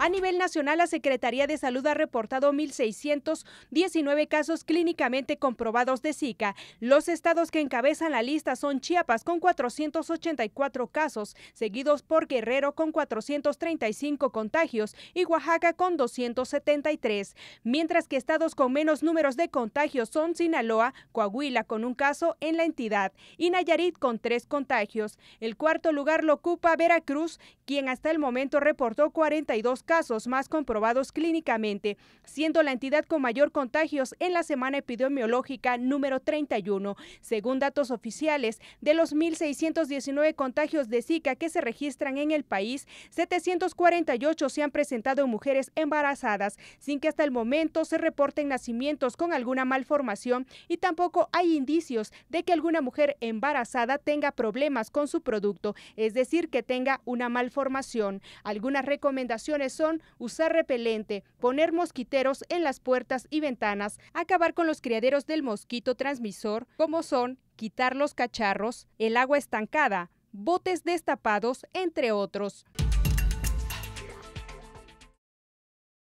A nivel nacional, la Secretaría de Salud ha reportado 1.619 casos clínicamente comprobados de Zika. Los estados que encabezan la lista son Chiapas con 484 casos, seguidos por Guerrero con 435 contagios y Oaxaca con 273, mientras que estados con menos números de contagios son Sinaloa, Coahuila con un caso en la entidad y Nayarit con tres contagios. El cuarto lugar lo ocupa Veracruz, quien hasta el momento reportó 42 casos más comprobados clínicamente, siendo la entidad con mayor contagios en la semana epidemiológica número 31, según datos oficiales de los 1.619 contagios de Zika que se registran en el país, 748 se han presentado en mujeres embarazadas, sin que hasta el momento se reporten nacimientos con alguna malformación y tampoco hay indicios de que alguna mujer embarazada tenga problemas con su producto, es decir, que tenga una malformación. Algunas recomendaciones son usar repelente, poner mosquiteros en las puertas y ventanas, acabar con los criaderos del mosquito transmisor, como son quitar los cacharros, el agua estancada, botes destapados, entre otros.